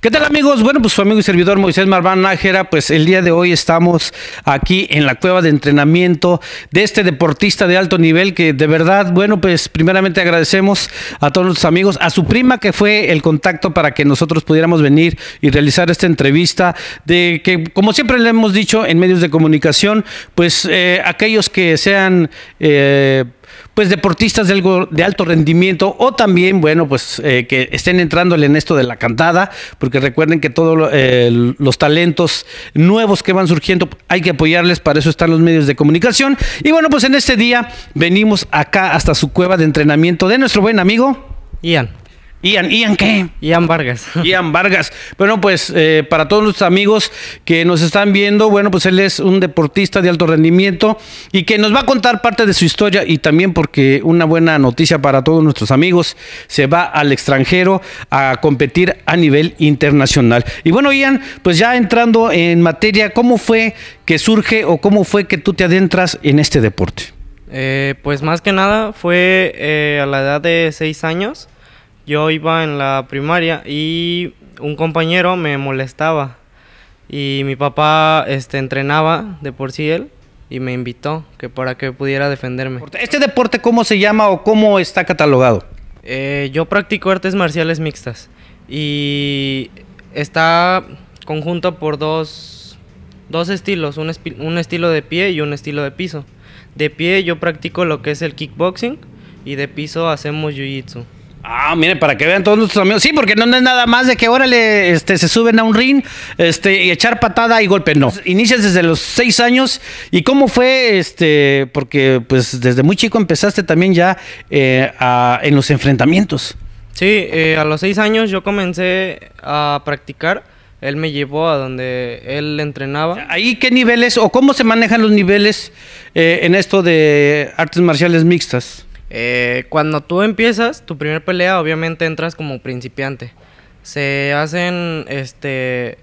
¿Qué tal amigos? Bueno, pues su amigo y servidor Moisés Marván Nájera, pues el día de hoy estamos aquí en la cueva de entrenamiento de este deportista de alto nivel que de verdad, bueno, pues primeramente agradecemos a todos los amigos, a su prima que fue el contacto para que nosotros pudiéramos venir y realizar esta entrevista de que, como siempre le hemos dicho en medios de comunicación, pues eh, aquellos que sean... Eh, pues deportistas de, algo, de alto rendimiento o también, bueno, pues eh, que estén entrándole en esto de la cantada, porque recuerden que todos eh, los talentos nuevos que van surgiendo hay que apoyarles, para eso están los medios de comunicación. Y bueno, pues en este día venimos acá hasta su cueva de entrenamiento de nuestro buen amigo Ian. Ian, Ian, ¿qué? Ian Vargas. Ian Vargas. Bueno, pues eh, para todos nuestros amigos que nos están viendo, bueno, pues él es un deportista de alto rendimiento y que nos va a contar parte de su historia y también porque una buena noticia para todos nuestros amigos, se va al extranjero a competir a nivel internacional. Y bueno, Ian, pues ya entrando en materia, ¿cómo fue que surge o cómo fue que tú te adentras en este deporte? Eh, pues más que nada fue eh, a la edad de seis años yo iba en la primaria y un compañero me molestaba y mi papá este, entrenaba de por sí él y me invitó que para que pudiera defenderme. ¿Este deporte cómo se llama o cómo está catalogado? Eh, yo practico artes marciales mixtas y está conjunto por dos, dos estilos, un, un estilo de pie y un estilo de piso. De pie yo practico lo que es el kickboxing y de piso hacemos jiu-jitsu. Ah, mire, para que vean todos nuestros amigos. Sí, porque no es nada más de que órale, este, se suben a un ring, este, y echar patada y golpe. No. Inicias desde los seis años. ¿Y cómo fue? Este, porque pues desde muy chico empezaste también ya eh, en los enfrentamientos. Sí, eh, a los seis años yo comencé a practicar. Él me llevó a donde él entrenaba. ¿Ahí qué niveles o cómo se manejan los niveles eh, en esto de artes marciales mixtas? Eh, cuando tú empiezas tu primera pelea, obviamente entras como principiante. Se hacen, este,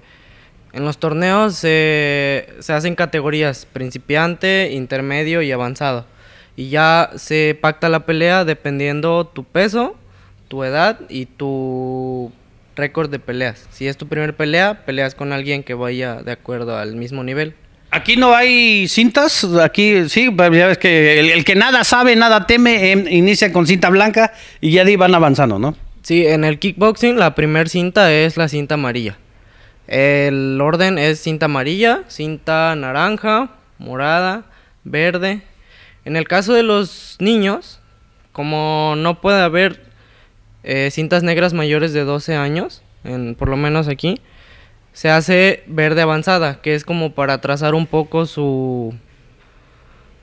en los torneos se, se hacen categorías, principiante, intermedio y avanzado. Y ya se pacta la pelea dependiendo tu peso, tu edad y tu récord de peleas. Si es tu primera pelea, peleas con alguien que vaya de acuerdo al mismo nivel. Aquí no hay cintas, aquí sí, pues ya ves que el, que nada sabe, nada teme, em, inicia con cinta blanca y ya van avanzando, ¿no? Sí, en el kickboxing la primera cinta es la cinta amarilla. El orden es cinta amarilla, cinta naranja, morada, verde. En el caso de los niños, como no puede haber eh, cintas negras mayores de 12 años, por lo menos aquí, se hace verde avanzada, que es como para trazar un poco su,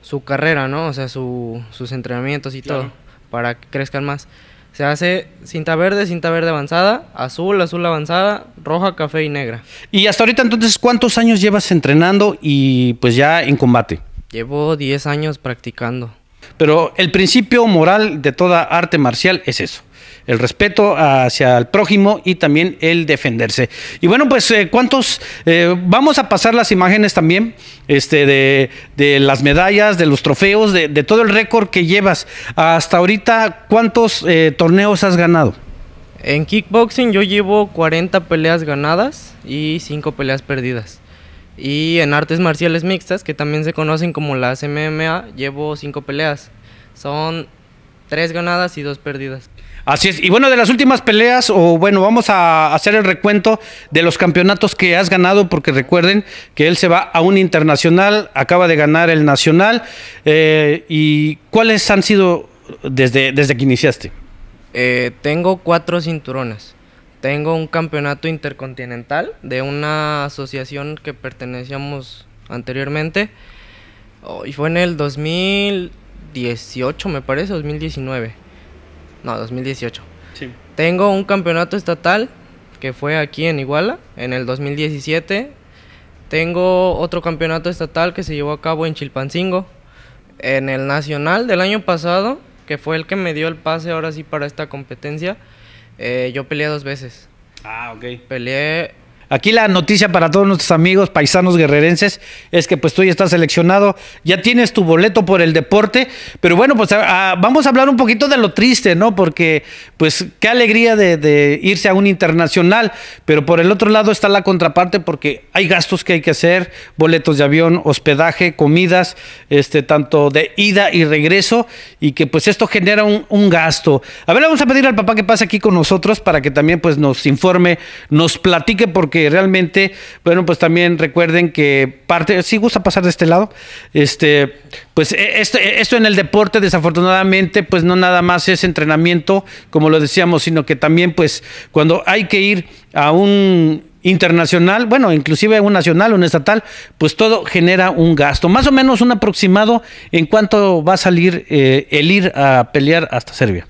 su carrera, ¿no? O sea, sus entrenamientos y todo, para que crezcan más. Se hace cinta verde, cinta verde avanzada, azul, azul avanzada, roja, café y negra. Y hasta ahorita entonces, ¿cuántos años llevas entrenando y pues ya en combate? Llevo 10 años practicando. Pero el principio moral de toda arte marcial es eso, el respeto hacia el prójimo y también el defenderse. Y bueno, pues eh, cuántos, eh, vamos a pasar las imágenes también este, de, las medallas, de los trofeos, de, todo el récord que llevas. Hasta ahorita, ¿cuántos eh, torneos has ganado? En kickboxing yo llevo 40 peleas ganadas y 5 peleas perdidas. Y en artes marciales mixtas, que también se conocen como las MMA, llevo 5 peleas. Son 3 ganadas y 2 perdidas. Así es. Y bueno, de las últimas peleas, o bueno, vamos a hacer el recuento de los campeonatos que has ganado, porque recuerden que él se va a un internacional, acaba de ganar el nacional. Eh, ¿Y cuáles han sido desde, desde que iniciaste? Eh, tengo cuatro cinturones. Tengo un campeonato intercontinental de una asociación que pertenecíamos anteriormente. Oh, y fue en el 2018, me parece, 2019 no, 2018. Sí. Tengo un campeonato estatal que fue aquí en Iguala en el 2017. Tengo otro campeonato estatal que se llevó a cabo en Chilpancingo. En el nacional del año pasado, que fue el que me dio el pase ahora sí para esta competencia, eh, yo peleé dos veces. Ah, ok. Peleé Aquí la noticia para todos nuestros amigos paisanos guerrerenses es que pues tú ya estás seleccionado, ya tienes tu boleto por el deporte, pero bueno, pues vamos a hablar un poquito de lo triste, ¿no? Porque pues qué alegría de, irse a un internacional, pero por el otro lado está la contraparte porque hay gastos que hay que hacer, boletos de avión, hospedaje, comidas, este, tanto de ida y regreso, y que pues esto genera un, un gasto. A ver, vamos a pedir al papá que pase aquí con nosotros para que también pues nos informe, nos platique porque realmente, bueno, pues también recuerden que parte, si gusta pasar de este lado, este, pues e, esto, e, esto en el deporte desafortunadamente, pues no nada más es entrenamiento, como lo decíamos, sino que también pues cuando hay que ir a un internacional, bueno, inclusive un nacional, un estatal, pues todo genera un gasto. Más o menos un aproximado en cuánto va a salir eh, el ir a pelear hasta Serbia.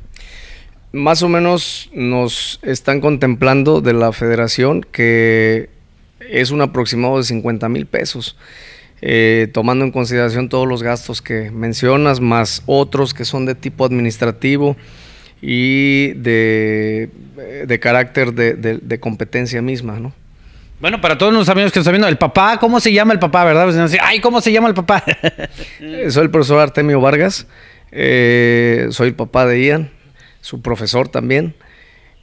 Más o menos nos están contemplando de la federación que es un aproximado de 50 mil pesos, eh, tomando en consideración todos los gastos que mencionas, más otros que son de tipo administrativo y de, carácter de, competencia misma, ¿no? Bueno, para todos los amigos que nos están viendo, el papá, ¿cómo se llama el papá, verdad? Pues, Ay, ¿cómo se llama el papá? Soy el profesor Artemio Vargas, eh, soy el papá de Ian su profesor también.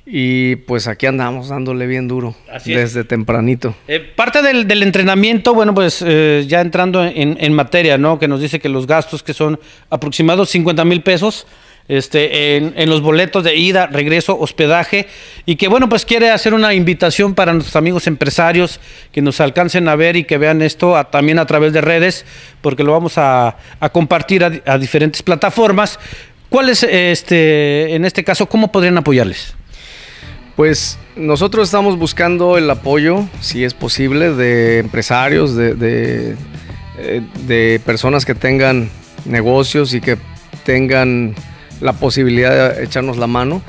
Y pues aquí andamos dándole bien duro desde tempranito. Eh, parte del, entrenamiento, bueno, pues eh, ya entrando en, materia, ¿no? Que nos dice que los gastos que son aproximados 50 mil pesos este, en, los boletos de ida, regreso, hospedaje. Y que bueno, pues quiere hacer una invitación para nuestros amigos empresarios que nos alcancen a ver y que vean esto también a través de redes, porque lo vamos a, compartir a diferentes plataformas. ¿Cuál es, este, en este caso, cómo podrían apoyarles? Pues nosotros estamos buscando el apoyo, si es posible, de empresarios, de, eh, de, personas que tengan negocios y que tengan la posibilidad de echarnos la mano.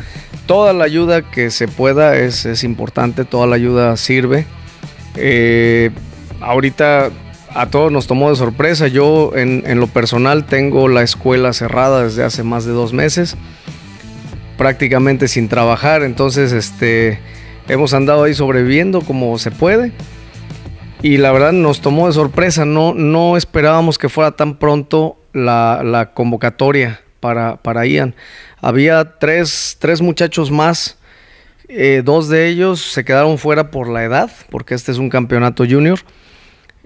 Toda la ayuda que se pueda es, importante, toda la ayuda sirve. Eh, ahorita a todos nos tomó de sorpresa. Yo en, lo personal tengo la escuela cerrada desde hace más de dos meses, prácticamente sin trabajar, entonces este, hemos andado ahí sobreviviendo como se puede. Y la verdad nos tomó de sorpresa, no, no esperábamos que fuera tan pronto la, convocatoria para, para, Ian. Había tres, muchachos más, eh, dos de ellos se quedaron fuera por la edad, porque este es un campeonato junior.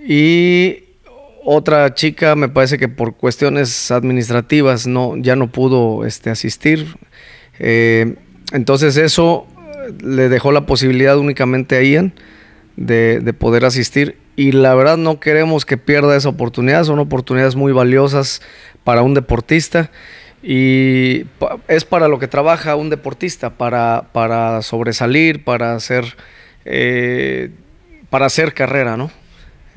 Y otra chica me parece que por cuestiones administrativas no, ya no pudo este, asistir. Eh, entonces eso eh, le dejó la posibilidad únicamente a Ian de, poder asistir. Y la verdad no queremos que pierda esa oportunidad. Son oportunidades muy valiosas para un deportista. Y es para lo que trabaja un deportista, para, para sobresalir, para hacer, eh, para hacer carrera, ¿no?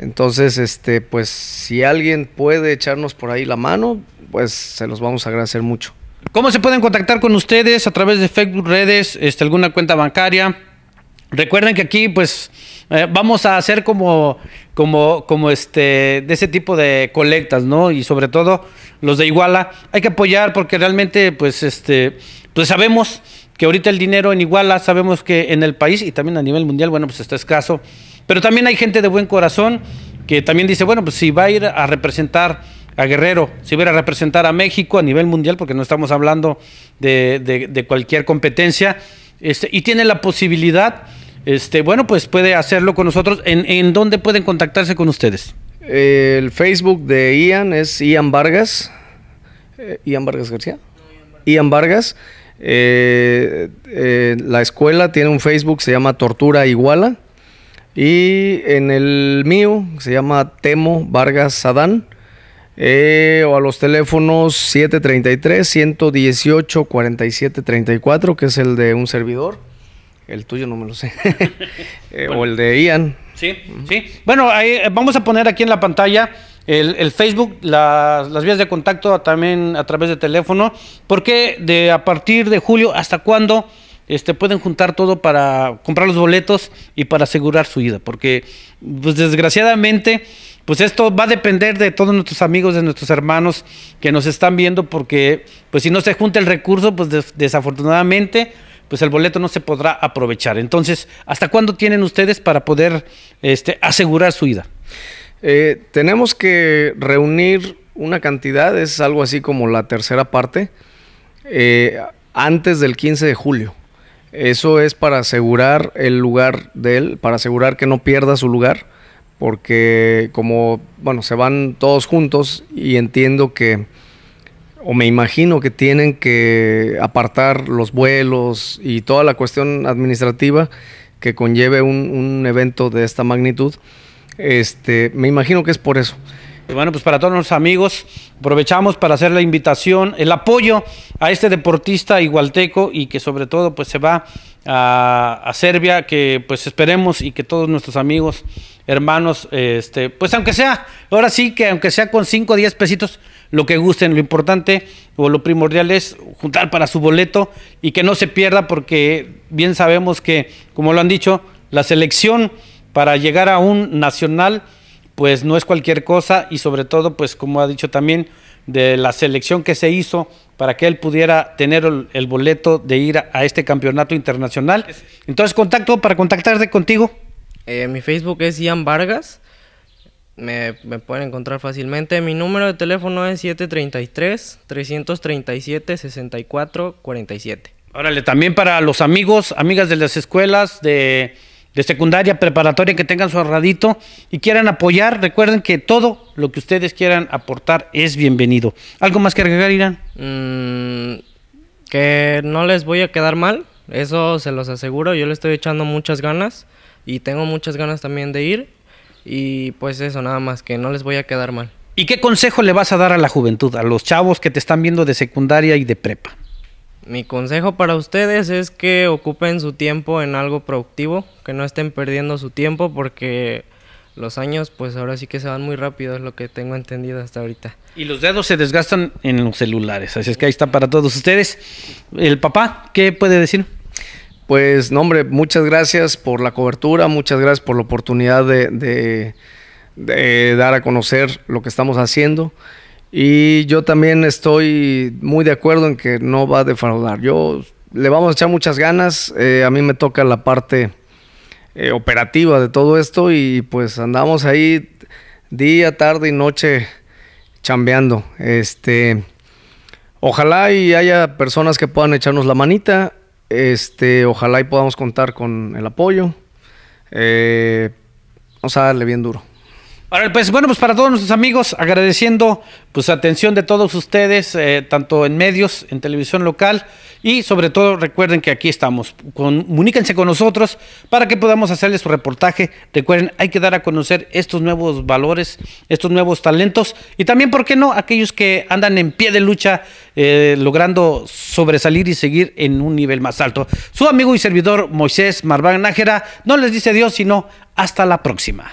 Entonces, este, pues si alguien puede echarnos por ahí la mano, pues se los vamos a agradecer mucho. ¿Cómo se pueden contactar con ustedes a través de Facebook, redes, este, alguna cuenta bancaria? Recuerden que aquí, pues, eh, vamos a hacer como, como, como este, de ese tipo de colectas, ¿no? Y sobre todo los de Iguala, hay que apoyar porque realmente, pues, este, pues sabemos que ahorita el dinero en Iguala, sabemos que en el país y también a nivel mundial, bueno, pues está escaso. Pero también hay gente de buen corazón que también dice, bueno, pues si va a ir a representar a Guerrero, si va a, ir a representar a México a nivel mundial, porque no estamos hablando de, cualquier competencia, este, y tiene la posibilidad, este, bueno, pues puede hacerlo con nosotros. ¿En, en dónde pueden contactarse con ustedes? El Facebook de Ian es Ian Vargas. Eh, Ian Vargas García. Ian Vargas. Eh, eh, la escuela tiene un Facebook, se llama Tortura Iguala. Y en el mío, se llama Temo Vargas Sadán. Eh, o a los teléfonos 733-118-4734, que es el de un servidor. El tuyo no me lo sé. Eh, o el de Ian. Sí, sí. Bueno, eh, vamos a poner aquí en la pantalla el, Facebook, las vías de contacto también a través de teléfono. Porque de a partir de julio hasta cuándo este, pueden juntar todo para comprar los boletos y para asegurar su ida. Porque, pues desgraciadamente, pues esto va a depender de todos nuestros amigos, de nuestros hermanos que nos están viendo, porque pues si no se junta el recurso, pues desafortunadamente pues el boleto no se podrá aprovechar. Entonces, ¿hasta cuándo tienen ustedes para poder este, asegurar su ida? Eh, tenemos que reunir una cantidad, es algo así como la tercera parte, eh, antes del 15 de julio. Eso es para asegurar el lugar de él, para asegurar que no pierda su lugar, porque como, bueno, se van todos juntos y entiendo que, o me imagino que tienen que apartar los vuelos y toda la cuestión administrativa que conlleve un, un evento de esta magnitud, este, me imagino que es por eso bueno, pues para todos nuestros amigos, aprovechamos para hacer la invitación, el apoyo a este deportista igualteco y que sobre todo pues se va a, Serbia, que pues esperemos y que todos nuestros amigos, hermanos, este, pues aunque sea, ahora sí que aunque sea con 5 o 10 pesitos, lo que gusten, lo importante o lo primordial es juntar para su boleto y que no se pierda porque bien sabemos que, como lo han dicho, la selección para llegar a un nacional pues no es cualquier cosa y sobre todo, pues como ha dicho también, de la selección que se hizo para que él pudiera tener el, boleto de ir a, este campeonato internacional. Entonces, contacto para contactarte contigo. Eh, mi Facebook es Ian Vargas. Me, me, pueden encontrar fácilmente. Mi número de teléfono es 733-337-6447. Órale, también para los amigos, amigas de las escuelas de de secundaria, preparatoria, que tengan su ahorradito y quieran apoyar, recuerden que todo lo que ustedes quieran aportar es bienvenido. ¿Algo más que agregar, Irán? Mm, que no les voy a quedar mal, eso se los aseguro, yo le estoy echando muchas ganas y tengo muchas ganas también de ir y pues eso, nada más, que no les voy a quedar mal. ¿Y qué consejo le vas a dar a la juventud, a los chavos que te están viendo de secundaria y de prepa? Mi consejo para ustedes es que ocupen su tiempo en algo productivo, que no estén perdiendo su tiempo porque los años pues ahora sí que se van muy rápido, es lo que tengo entendido hasta ahorita. Y los dedos se desgastan en los celulares, así es que ahí está para todos ustedes. El papá, ¿qué puede decir? Pues no hombre, muchas gracias por la cobertura, muchas gracias por la oportunidad de, de dar a conocer lo que estamos haciendo. Y yo también estoy muy de acuerdo en que no va a defraudar. Yo le vamos a echar muchas ganas. Eh, a mí me toca la parte eh, operativa de todo esto y pues andamos ahí día, tarde y noche chambeando. Este, ojalá y haya personas que puedan echarnos la manita. Este, ojalá y podamos contar con el apoyo. Eh, o vamos a darle bien duro pues bueno, pues para todos nuestros amigos, agradeciendo pues atención de todos ustedes, eh, tanto en medios, en televisión local y sobre todo recuerden que aquí estamos. Comuníquense con nosotros para que podamos hacerles su reportaje. Recuerden, hay que dar a conocer estos nuevos valores, estos nuevos talentos y también, ¿por qué no?, aquellos que andan en pie de lucha eh, logrando sobresalir y seguir en un nivel más alto. Su amigo y servidor Moisés Marván Nájera no les dice Dios, sino hasta la próxima.